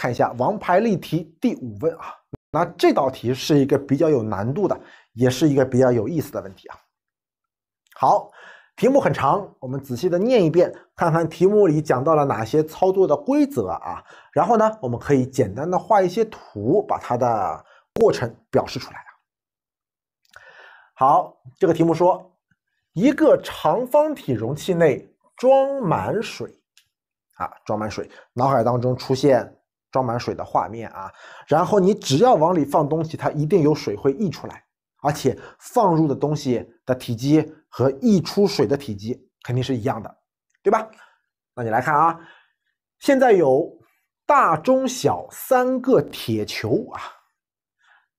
看一下王牌例题第五问啊，那这道题是一个比较有难度的，也是一个比较有意思的问题啊。好，题目很长，我们仔细的念一遍，看看题目里讲到了哪些操作的规则啊。然后呢，我们可以简单的画一些图，把它的过程表示出来。好，这个题目说，一个长方体容器内装满水，啊，装满水，脑海当中出现。装满水的画面啊，然后你只要往里放东西，它一定有水会溢出来，而且放入的东西的体积和溢出水的体积肯定是一样的，对吧？那你来看啊，现在有大、中、小三个铁球啊，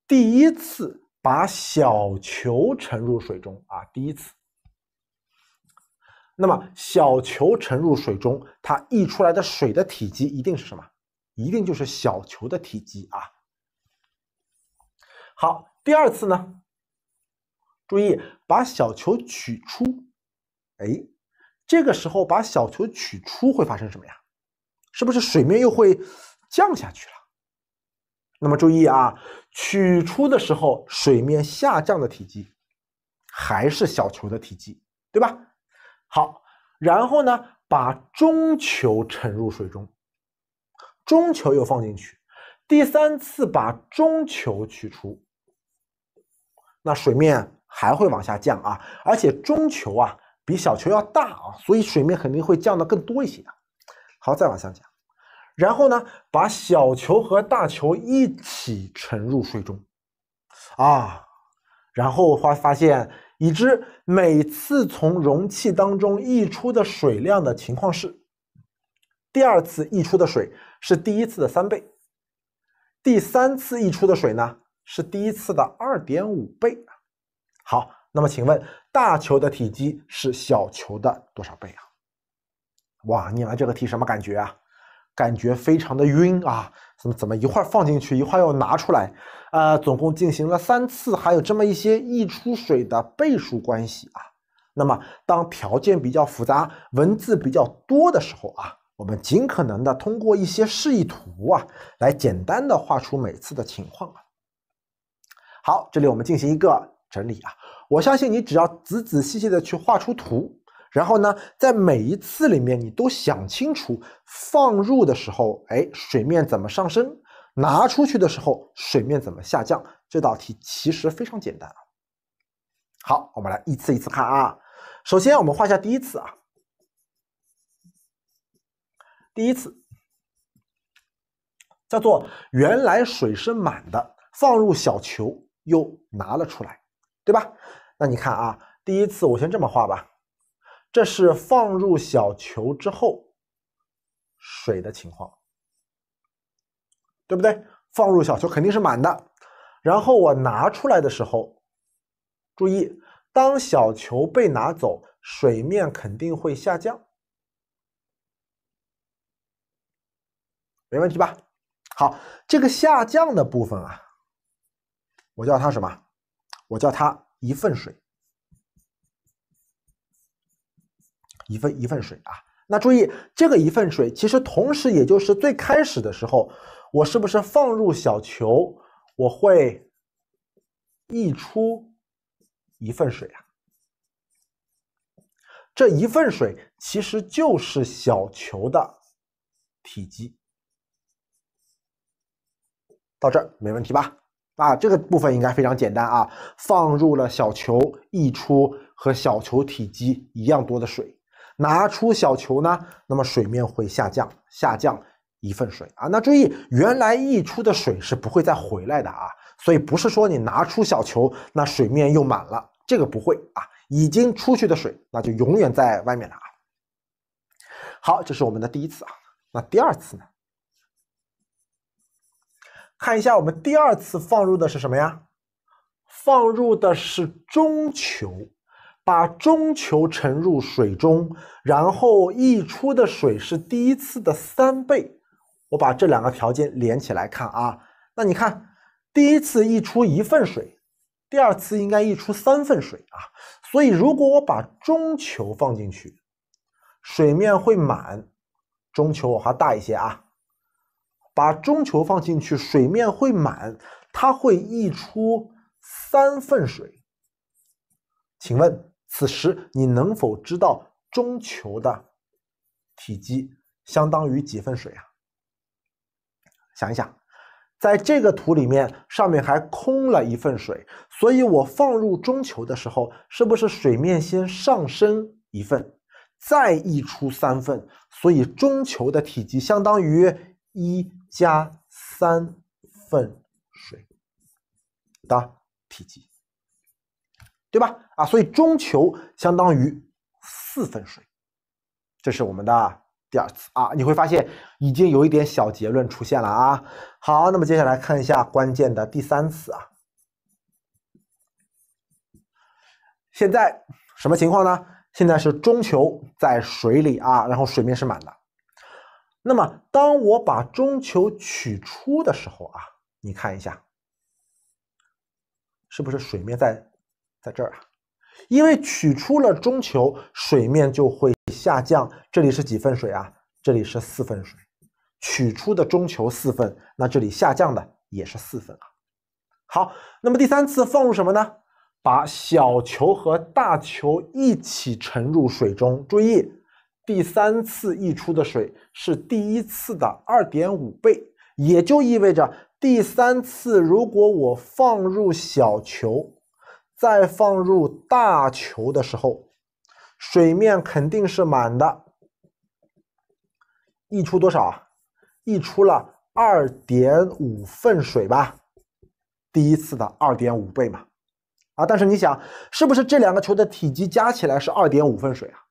第一次把小球沉入水中啊，第一次。那么小球沉入水中，它溢出来的水的体积一定是什么？一定就是小球的体积啊。好，第二次呢？注意把小球取出，哎，这个时候把小球取出会发生什么呀？是不是水面又会降下去了？那么注意啊，取出的时候水面下降的体积还是小球的体积，对吧？好，然后呢，把中球沉入水中。中球又放进去，第三次把中球取出，那水面还会往下降啊，而且中球啊比小球要大啊，所以水面肯定会降的更多一些。好，再往下讲，然后呢，把小球和大球一起沉入水中啊，然后发发现，已知每次从容器当中溢出的水量的情况是。第二次溢出的水是第一次的三倍，第三次溢出的水呢是第一次的二点五倍。好，那么请问大球的体积是小球的多少倍啊？哇，念完这个题什么感觉啊？感觉非常的晕啊！怎么怎么一儿放进去，一儿又拿出来？呃，总共进行了三次，还有这么一些溢出水的倍数关系啊。那么当条件比较复杂，文字比较多的时候啊。我们尽可能的通过一些示意图啊，来简单的画出每次的情况啊。好，这里我们进行一个整理啊。我相信你只要仔仔细细的去画出图，然后呢，在每一次里面你都想清楚放入的时候，哎，水面怎么上升；拿出去的时候，水面怎么下降。这道题其实非常简单啊。好，我们来一次一次看啊。首先，我们画下第一次啊。第一次，叫做原来水是满的，放入小球又拿了出来，对吧？那你看啊，第一次我先这么画吧，这是放入小球之后水的情况，对不对？放入小球肯定是满的，然后我拿出来的时候，注意，当小球被拿走，水面肯定会下降。没问题吧？好，这个下降的部分啊，我叫它什么？我叫它一份水，一份一份水啊。那注意，这个一份水其实同时也就是最开始的时候，我是不是放入小球，我会溢出一份水啊？这一份水其实就是小球的体积。到这儿没问题吧？啊，这个部分应该非常简单啊。放入了小球，溢出和小球体积一样多的水。拿出小球呢，那么水面会下降，下降一份水啊。那注意，原来溢出的水是不会再回来的啊。所以不是说你拿出小球，那水面又满了，这个不会啊。已经出去的水，那就永远在外面了啊。好，这是我们的第一次啊。那第二次呢？看一下我们第二次放入的是什么呀？放入的是中球，把中球沉入水中，然后溢出的水是第一次的三倍。我把这两个条件连起来看啊，那你看，第一次溢出一份水，第二次应该溢出三份水啊。所以如果我把中球放进去，水面会满。中球我还大一些啊。把中球放进去，水面会满，它会溢出三份水。请问此时你能否知道中球的体积相当于几份水啊？想一想，在这个图里面，上面还空了一份水，所以我放入中球的时候，是不是水面先上升一份，再溢出三份？所以中球的体积相当于一。加三份水的体积，对吧？啊，所以中球相当于四份水，这是我们的第二次啊。你会发现已经有一点小结论出现了啊。好，那么接下来看一下关键的第三次啊。现在什么情况呢？现在是中球在水里啊，然后水面是满的。那么，当我把中球取出的时候啊，你看一下，是不是水面在在这儿啊？因为取出了中球，水面就会下降。这里是几份水啊？这里是四份水。取出的中球四份，那这里下降的也是四份啊。好，那么第三次放入什么呢？把小球和大球一起沉入水中，注意。第三次溢出的水是第一次的二点五倍，也就意味着第三次，如果我放入小球，再放入大球的时候，水面肯定是满的。溢出多少？溢出了二点五份水吧，第一次的二点五倍嘛。啊，但是你想，是不是这两个球的体积加起来是二点五份水啊？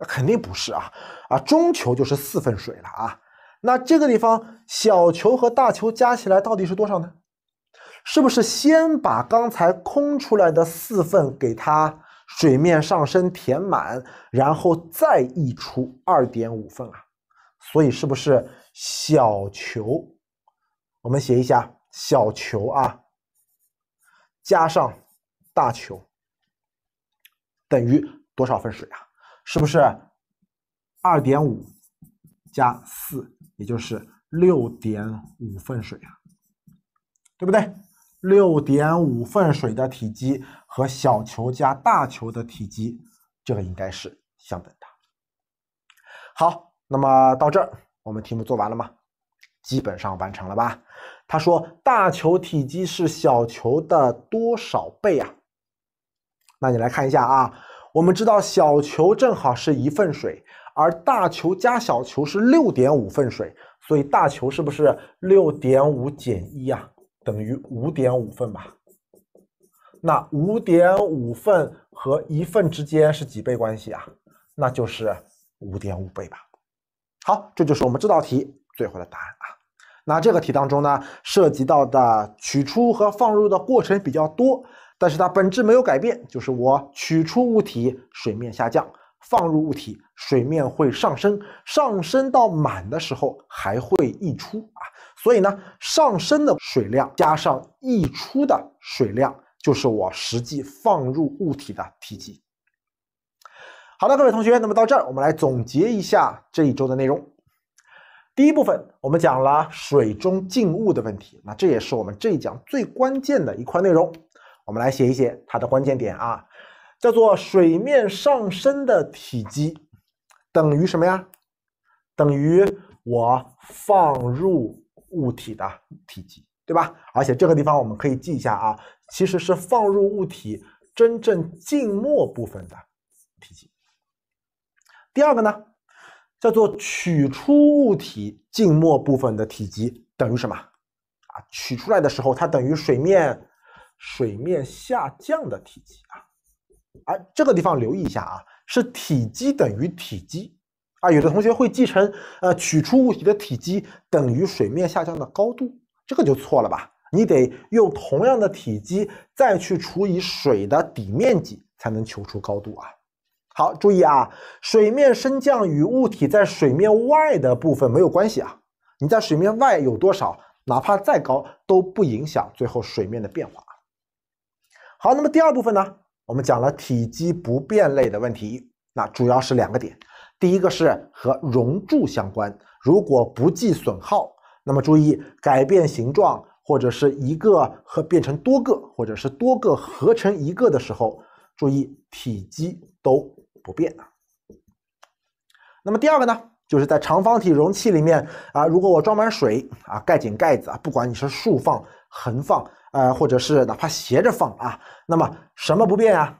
那肯定不是啊，啊，中球就是四份水了啊。那这个地方小球和大球加起来到底是多少呢？是不是先把刚才空出来的四份给它水面上升填满，然后再溢出二点五份啊？所以是不是小球？我们写一下小球啊，加上大球等于多少份水啊？是不是二点五加四，也就是六点五份水啊？对不对？六点五份水的体积和小球加大球的体积，这个应该是相等的。好，那么到这儿，我们题目做完了吗？基本上完成了吧。他说大球体积是小球的多少倍啊？那你来看一下啊。我们知道小球正好是一份水，而大球加小球是六点五份水，所以大球是不是六点五减一呀？等于五点五份吧。那五点五份和一份之间是几倍关系啊？那就是五点五倍吧。好，这就是我们这道题最后的答案啊。那这个题当中呢，涉及到的取出和放入的过程比较多。但是它本质没有改变，就是我取出物体，水面下降；放入物体，水面会上升。上升到满的时候还会溢出啊，所以呢，上升的水量加上溢出的水量，就是我实际放入物体的体积。好了，各位同学，那么到这儿我们来总结一下这一周的内容。第一部分我们讲了水中静物的问题，那这也是我们这一讲最关键的一块内容。我们来写一写它的关键点啊，叫做水面上升的体积等于什么呀？等于我放入物体的体积，对吧？而且这个地方我们可以记一下啊，其实是放入物体真正浸没部分的体积。第二个呢，叫做取出物体浸没部分的体积等于什么？啊，取出来的时候它等于水面。水面下降的体积啊，而这个地方留意一下啊，是体积等于体积啊。有的同学会记成，呃，取出物体的体积等于水面下降的高度，这个就错了吧？你得用同样的体积再去除以水的底面积，才能求出高度啊。好，注意啊，水面升降与物体在水面外的部分没有关系啊。你在水面外有多少，哪怕再高，都不影响最后水面的变化。好，那么第二部分呢，我们讲了体积不变类的问题，那主要是两个点，第一个是和熔铸相关，如果不计损耗，那么注意改变形状或者是一个和变成多个，或者是多个合成一个的时候，注意体积都不变。那么第二个呢，就是在长方体容器里面啊，如果我装满水啊，盖紧盖子啊，不管你是竖放。横放，呃，或者是哪怕斜着放啊，那么什么不变啊？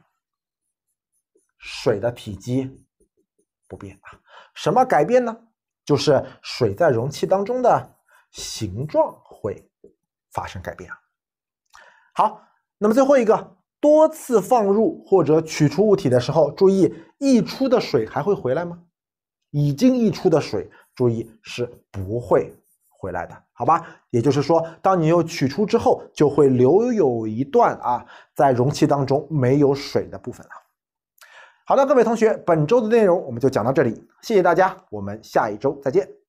水的体积不变啊。什么改变呢？就是水在容器当中的形状会发生改变啊。好，那么最后一个，多次放入或者取出物体的时候，注意溢出的水还会回来吗？已经溢出的水，注意是不会。回来的，好吧，也就是说，当你又取出之后，就会留有一段啊，在容器当中没有水的部分了。好的，各位同学，本周的内容我们就讲到这里，谢谢大家，我们下一周再见。